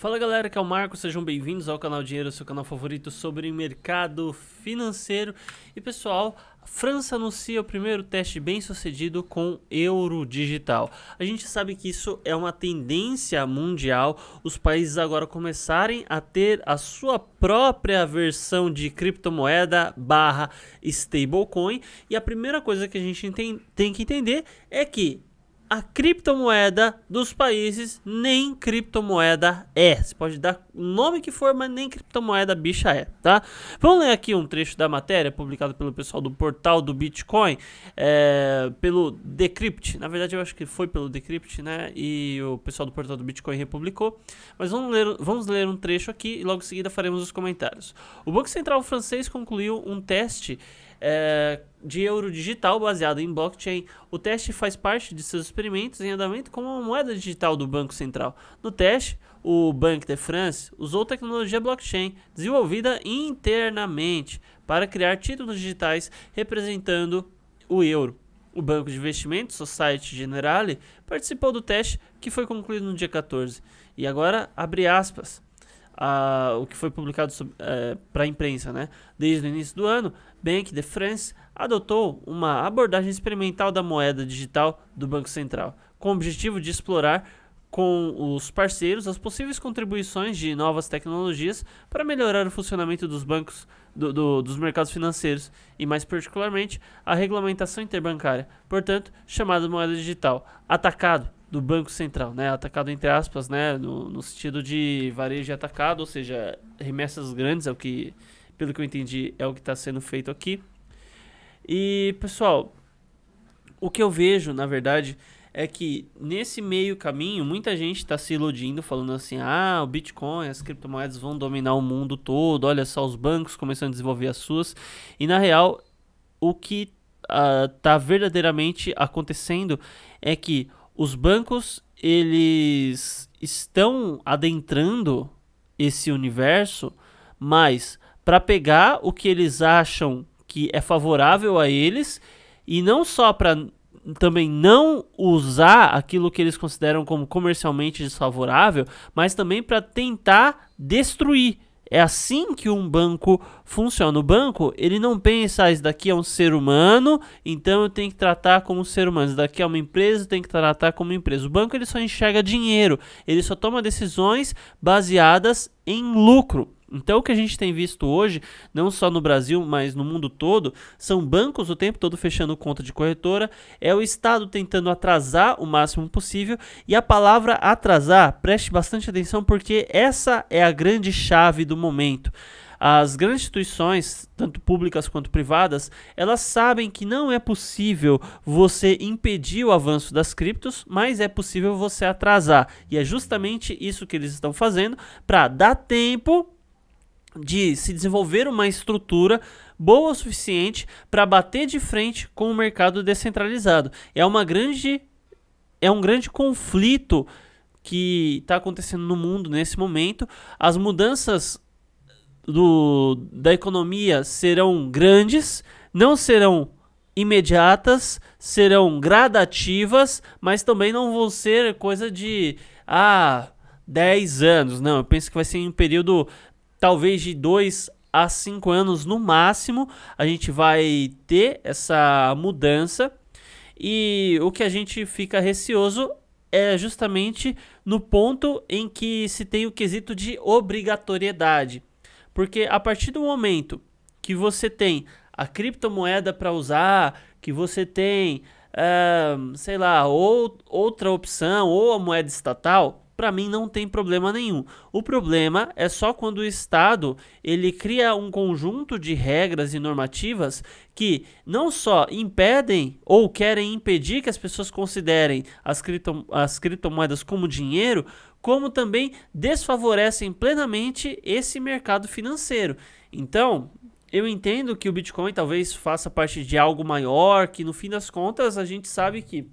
Fala galera, que é o Marco, sejam bem-vindos ao canal Dinheiro, seu canal favorito sobre mercado financeiro. E pessoal, a França anuncia o primeiro teste bem sucedido com euro digital. A gente sabe que isso é uma tendência mundial, os países agora começarem a ter a sua própria versão de criptomoeda barra stablecoin. E a primeira coisa que a gente tem, tem que entender é que a criptomoeda dos países, nem criptomoeda é. Você pode dar o nome que for, mas nem criptomoeda bicha é, tá? Vamos ler aqui um trecho da matéria publicado pelo pessoal do portal do Bitcoin, é, pelo Decrypt. Na verdade, eu acho que foi pelo Decrypt, né? E o pessoal do portal do Bitcoin republicou. Mas vamos ler, vamos ler um trecho aqui e logo em seguida faremos os comentários. O Banco Central francês concluiu um teste é, de euro digital baseado em blockchain. O teste faz parte de seus experimentos em andamento como uma moeda digital do Banco Central. No teste, o Banque de France usou tecnologia blockchain desenvolvida internamente para criar títulos digitais representando o euro. O banco de investimentos Societe Generale participou do teste que foi concluído no dia 14. E agora, abre aspas a, o que foi publicado é, para a imprensa, né? Desde o início do ano, Bank de France adotou uma abordagem experimental da moeda digital do Banco Central, com o objetivo de explorar com os parceiros as possíveis contribuições de novas tecnologias para melhorar o funcionamento dos bancos do, do, dos mercados financeiros e mais particularmente a regulamentação interbancária, portanto chamada moeda digital, atacado do Banco Central, né? Atacado entre aspas, né? No, no, sentido de varejo atacado, ou seja, remessas grandes é o que, pelo que eu entendi, é o que está sendo feito aqui. E pessoal, o que eu vejo, na verdade, é que nesse meio caminho muita gente está se iludindo, falando assim, ah, o Bitcoin, as criptomoedas vão dominar o mundo todo. Olha só os bancos começando a desenvolver as suas. E na real, o que está ah, uh, verdadeiramente acontecendo é que os bancos eles estão adentrando esse universo, mas para pegar o que eles acham que é favorável a eles e não só para também não usar aquilo que eles consideram como comercialmente desfavorável, mas também para tentar destruir é assim que um banco funciona. O banco, ele não pensa, ah, isso daqui é um ser humano, então eu tenho que tratar como um ser humano. Isso daqui é uma empresa, eu tenho que tratar como empresa. O banco, ele só enxerga dinheiro. Ele só toma decisões baseadas em lucro. Então, o que a gente tem visto hoje, não só no Brasil, mas no mundo todo, são bancos o tempo todo fechando conta de corretora, é o Estado tentando atrasar o máximo possível. E a palavra atrasar, preste bastante atenção, porque essa é a grande chave do momento. As grandes instituições, tanto públicas quanto privadas, elas sabem que não é possível você impedir o avanço das criptos, mas é possível você atrasar. E é justamente isso que eles estão fazendo para dar tempo de se desenvolver uma estrutura boa o suficiente para bater de frente com o mercado descentralizado. É uma grande é um grande conflito que está acontecendo no mundo nesse momento. As mudanças do, da economia serão grandes, não serão imediatas, serão gradativas, mas também não vão ser coisa de ah, 10 anos. Não, eu penso que vai ser em um período talvez de dois a cinco anos no máximo, a gente vai ter essa mudança. E o que a gente fica receoso é justamente no ponto em que se tem o quesito de obrigatoriedade. Porque a partir do momento que você tem a criptomoeda para usar, que você tem, uh, sei lá, ou outra opção, ou a moeda estatal, para mim não tem problema nenhum. O problema é só quando o Estado ele cria um conjunto de regras e normativas que não só impedem ou querem impedir que as pessoas considerem as, cripto, as criptomoedas como dinheiro, como também desfavorecem plenamente esse mercado financeiro. Então, eu entendo que o Bitcoin talvez faça parte de algo maior, que no fim das contas a gente sabe que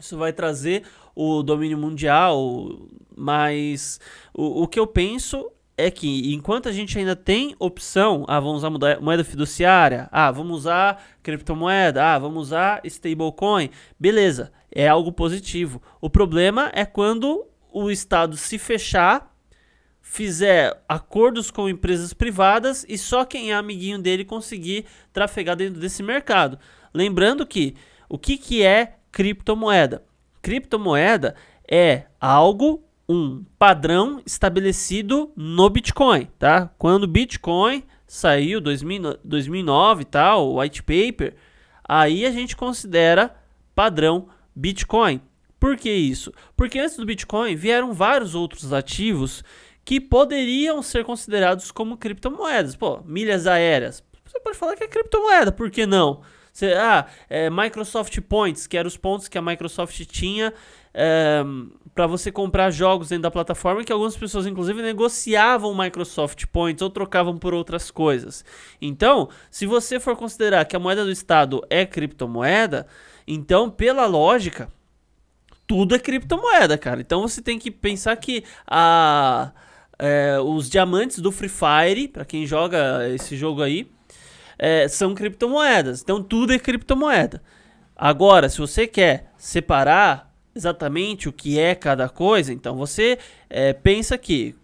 isso vai trazer o domínio mundial, mas o, o que eu penso é que enquanto a gente ainda tem opção, ah, vamos usar moeda fiduciária, ah, vamos usar criptomoeda, ah, vamos usar stablecoin, beleza, é algo positivo. O problema é quando o Estado se fechar, fizer acordos com empresas privadas e só quem é amiguinho dele conseguir trafegar dentro desse mercado. Lembrando que o que, que é criptomoeda? criptomoeda é algo, um padrão estabelecido no Bitcoin, tá? Quando Bitcoin saiu 2009 e tal, o white paper, aí a gente considera padrão Bitcoin. Por que isso? Porque antes do Bitcoin vieram vários outros ativos que poderiam ser considerados como criptomoedas. Pô, milhas aéreas. Você pode falar que é criptomoeda, por que não? ah, é, Microsoft Points, que eram os pontos que a Microsoft tinha é, para você comprar jogos dentro da plataforma, que algumas pessoas, inclusive, negociavam Microsoft Points ou trocavam por outras coisas. Então, se você for considerar que a moeda do Estado é criptomoeda, então, pela lógica, tudo é criptomoeda, cara. Então você tem que pensar que a, é, os diamantes do Free Fire, para quem joga esse jogo aí, é, são criptomoedas. Então tudo é criptomoeda. Agora, se você quer separar exatamente o que é cada coisa, então você é, pensa que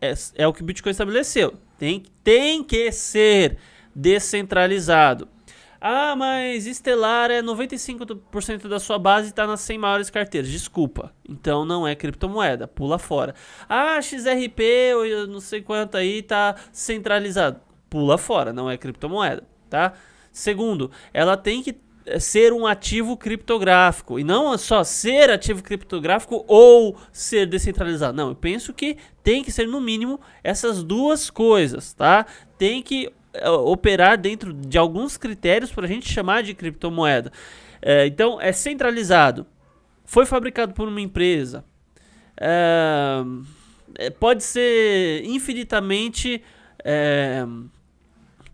é, é, o que o Bitcoin estabeleceu. Tem, tem que ser descentralizado. Ah, mas Estelar é 95% da sua base e está nas 100 maiores carteiras. Desculpa. Então não é criptomoeda. Pula fora. Ah, XRP, eu não sei quanto aí, está centralizado pula fora, não é criptomoeda, tá? Segundo, ela tem que eh, ser um ativo criptográfico e não só ser ativo criptográfico ou ser descentralizado. Não, eu penso que tem que ser no mínimo essas duas coisas, tá? Tem que eh, operar dentro de alguns critérios para a gente chamar de criptomoeda. É, então, é centralizado. Foi fabricado por uma empresa. É, pode ser infinitamente. É,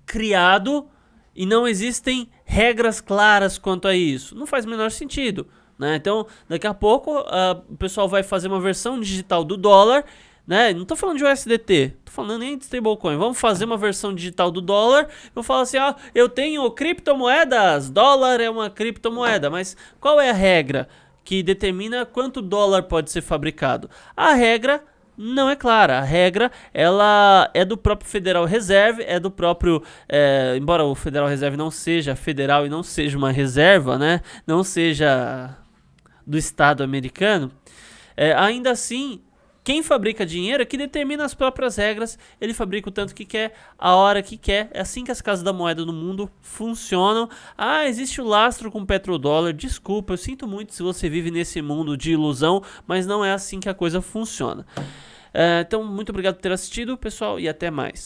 criado e não existem regras claras quanto a isso. Não faz o menor sentido. Né? Então, daqui a pouco, uh, o pessoal vai fazer uma versão digital do dólar. Né? Não estou falando de USDT, estou falando nem de stablecoin. Vamos fazer uma versão digital do dólar. Eu falo assim: ah, eu tenho criptomoedas, dólar é uma criptomoeda, mas qual é a regra que determina quanto dólar pode ser fabricado? A regra não é clara. A regra ela é do próprio Federal Reserve, é do próprio. É, embora o Federal Reserve não seja federal e não seja uma reserva, né? Não seja do Estado americano. É, ainda assim, quem fabrica dinheiro é que determina as próprias regras, ele fabrica o tanto que quer, a hora que quer. É assim que as casas da moeda no mundo funcionam. Ah, existe o lastro com o petrodólar. Desculpa, eu sinto muito se você vive nesse mundo de ilusão, mas não é assim que a coisa funciona. É, então, muito obrigado por ter assistido, pessoal, e até mais.